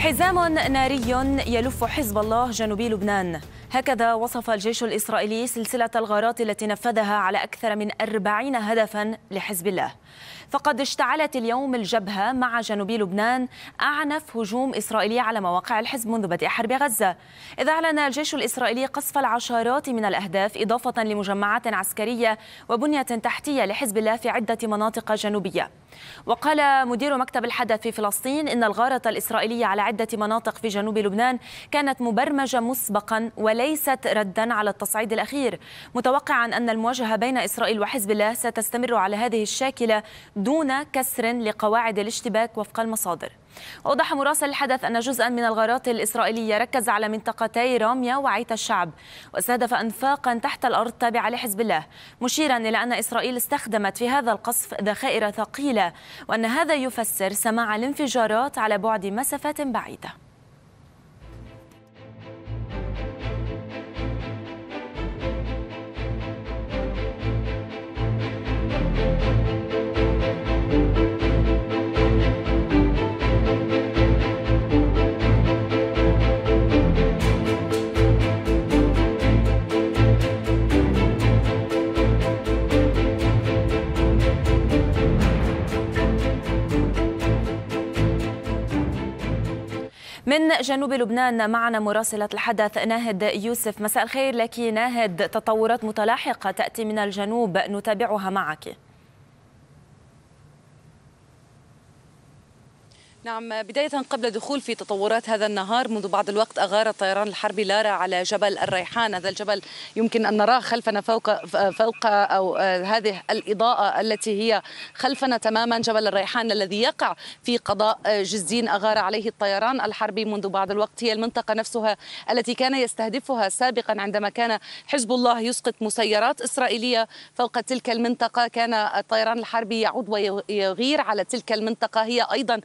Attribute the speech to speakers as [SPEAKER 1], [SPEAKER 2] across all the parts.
[SPEAKER 1] حزام ناري يلف حزب الله جنوبي لبنان هكذا وصف الجيش الإسرائيلي سلسلة الغارات التي نفذها على أكثر من أربعين هدفا لحزب الله فقد اشتعلت اليوم الجبهة مع جنوب لبنان أعنف هجوم إسرائيلي على مواقع الحزب منذ بدء حرب غزة إذ أعلن الجيش الإسرائيلي قصف العشرات من الأهداف إضافة لمجمعات عسكرية وبنية تحتية لحزب الله في عدة مناطق جنوبية وقال مدير مكتب الحدث في فلسطين إن الغارة الإسرائيلية على عدة مناطق في جنوب لبنان كانت مبرمجة مسبقا وليست ردا على التصعيد الأخير متوقعا أن المواجهة بين إسرائيل وحزب الله ستستمر على هذه الشاكلة دون كسر لقواعد الاشتباك وفق المصادر أوضح مراسل الحدث أن جزءا من الغارات الإسرائيلية ركز على منطقتي راميا وعيت الشعب واستهدف أنفاقا تحت الأرض تابعة لحزب الله مشيرا إلى أن إسرائيل استخدمت في هذا القصف ذخائر ثقيلة وأن هذا يفسر سماع الانفجارات على بعد مسافات بعيده من جنوب لبنان معنا مراسلة الحدث ناهد يوسف مساء الخير لك ناهد تطورات متلاحقة تأتي من الجنوب نتابعها معك
[SPEAKER 2] نعم بداية قبل دخول في تطورات هذا النهار منذ بعض الوقت أغار الطيران الحربي لارا على جبل الريحان هذا الجبل يمكن أن نراه خلفنا فوق فوق أو آه، هذه الإضاءة التي هي خلفنا تماما جبل الريحان الذي يقع في قضاء آه، جزين أغار عليه الطيران الحربي منذ بعض الوقت هي المنطقة نفسها التي كان يستهدفها سابقا عندما كان حزب الله يسقط مسيرات إسرائيلية فوق تلك المنطقة كان الطيران الحربي يعود ويغير على تلك المنطقة هي أيضا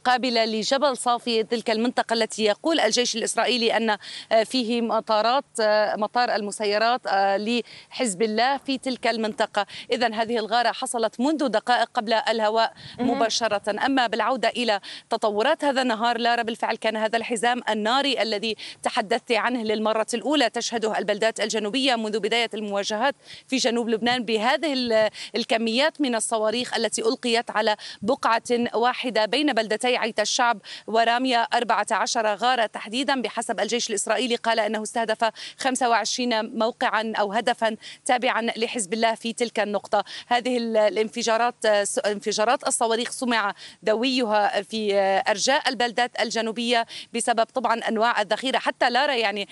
[SPEAKER 2] مقابلة لجبل صافي تلك المنطقة التي يقول الجيش الإسرائيلي أن آه، فيه مطارات آه، مطار المسيرات آه، لحزب الله في تلك المنطقة إذا هذه الغارة حصلت منذ دقائق قبل الهواء مباشرة أما بالعودة إلى تطورات هذا النهار لارا بالفعل كان هذا الحزام الناري الذي تحدثت عنه للمرة الأولى تشهده البلدات الجنوبية منذ بداية المواجهات في جنوب لبنان بهذه الكميات من الصواريخ التي ألقيت على بقعة واحدة بين بلدتين عيت الشعب ورامية 14 غارة تحديدا بحسب الجيش الإسرائيلي قال أنه استهدف 25 موقعا أو هدفا تابعا لحزب الله في تلك النقطة هذه الانفجارات انفجارات الصواريخ سمع دويها في أرجاء البلدات الجنوبية بسبب طبعا أنواع الذخيرة حتى لارا يعني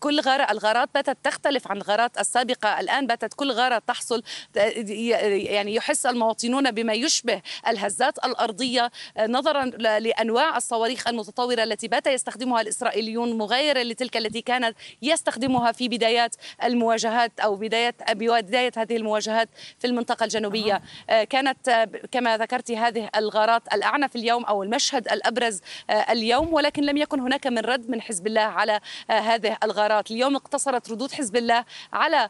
[SPEAKER 2] كل غارة الغارات باتت تختلف عن الغارات السابقة الآن باتت كل غارة تحصل يعني يحس المواطنون بما يشبه الهزات الأرضية نظرا لأنواع الصواريخ المتطورة التي بات يستخدمها الإسرائيليون مغايرة لتلك التي كانت يستخدمها في بدايات المواجهات أو بداية بداية هذه المواجهات في المنطقة الجنوبية آه، كانت آه، كما ذكرت هذه الغارات الأعنف اليوم أو المشهد الأبرز آه، اليوم ولكن لم يكن هناك من رد من حزب الله على هذه الغارات اليوم اقتصرت ردود حزب الله على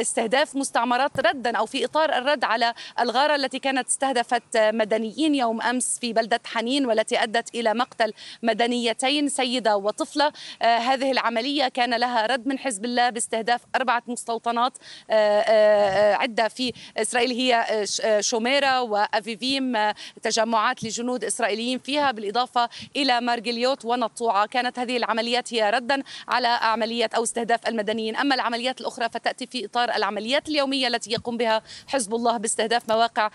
[SPEAKER 2] استهداف مستعمرات ردا أو في إطار الرد على الغارة التي كانت استهدفت مدنيين يوم أمس في بلدة بلدة حنين والتي أدت إلى مقتل مدنيتين سيدة وطفلة آه، هذه العملية كان لها رد من حزب الله باستهداف أربعة مستوطنات آه، آه، عدة في إسرائيل هي شوميرا وأفيفيم تجمعات لجنود إسرائيليين فيها بالإضافة إلى مارجليوت ونطوعة كانت هذه العمليات هي ردا على عملية أو استهداف المدنيين أما العمليات الأخرى فتأتي في إطار العمليات اليومية التي يقوم بها حزب الله باستهداف مواقع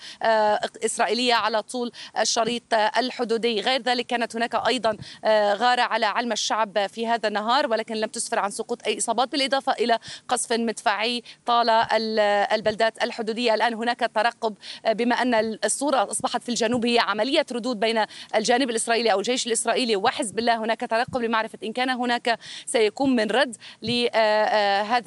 [SPEAKER 2] إسرائيلية على طول الشريط الحدودي غير ذلك كانت هناك أيضا آه، غارة على علم الشعب في هذا النهار ولكن لم تسفر عن سقوط أي إصابات بالإضافة إلى قصف مدفعي طال البلدات الحدودية الآن هناك ترقب آه، بما أن الصورة أصبحت في الجنوب هي عملية ردود بين الجانب الإسرائيلي أو الجيش الإسرائيلي وحزب الله هناك ترقب لمعرفة إن كان هناك سيكون من رد لهذا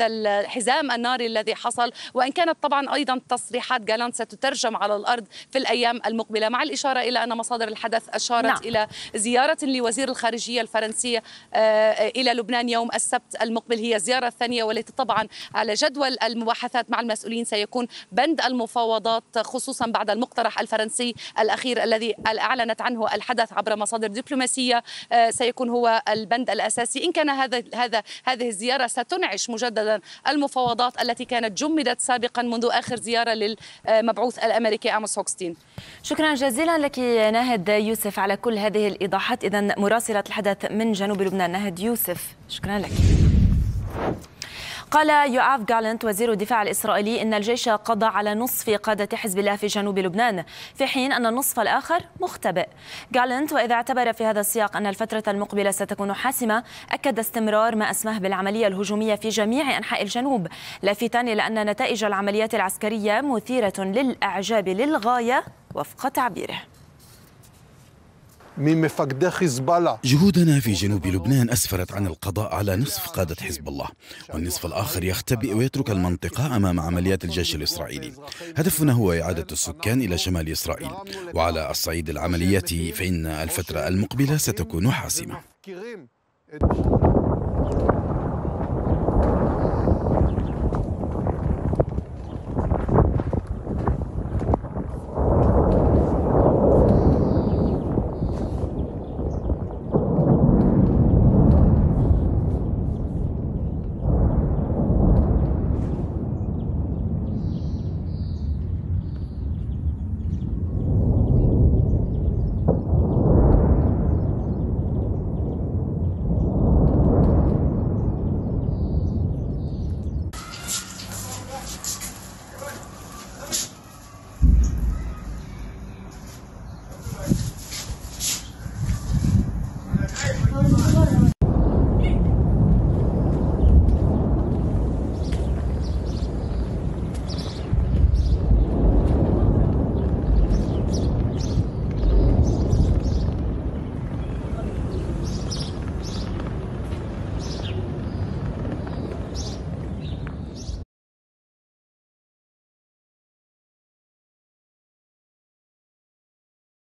[SPEAKER 2] آه، الحزام الناري الذي حصل وإن كانت طبعا أيضا تصريحات جالانت ستترجم على الأرض في الأيام المقبلة مع الإشارة إلى أن مصادر حضر الحدث أشارت نعم. إلى زيارة لوزير الخارجية الفرنسية آه، إلى لبنان يوم السبت المقبل هي الزيارة الثانية والتي طبعا على جدول المباحثات مع المسؤولين سيكون بند المفاوضات خصوصا بعد المقترح الفرنسي الأخير الذي أعلنت عنه الحدث عبر مصادر دبلوماسية آه، سيكون هو البند الأساسي إن كان هذا هذا هذه الزيارة ستنعش مجددا المفاوضات التي كانت جمدت سابقا منذ آخر زيارة للمبعوث الأمريكي أموس هوكستين
[SPEAKER 1] شكرا جزيلا لك ناهد نهد يوسف على كل هذه الإيضاحات إذا مراسلة الحدث من جنوب لبنان نهد يوسف شكرا لك قال يوآف جالنت وزير الدفاع الإسرائيلي إن الجيش قضى على نصف قادة حزب الله في جنوب لبنان في حين أن النصف الآخر مختبئ جالنت وإذا اعتبر في هذا السياق أن الفترة المقبلة ستكون حاسمة أكد استمرار ما أسماه بالعملية الهجومية في جميع أنحاء الجنوب لافتا إلى أن نتائج العمليات العسكرية مثيرة للإعجاب للغاية وفق تعبيره
[SPEAKER 2] جهودنا في جنوب لبنان أسفرت عن القضاء على نصف قادة حزب الله والنصف الآخر يختبئ ويترك المنطقة أمام عمليات الجيش الإسرائيلي هدفنا هو إعادة السكان إلى شمال إسرائيل وعلى الصعيد العملياتي فإن الفترة المقبلة ستكون حاسمة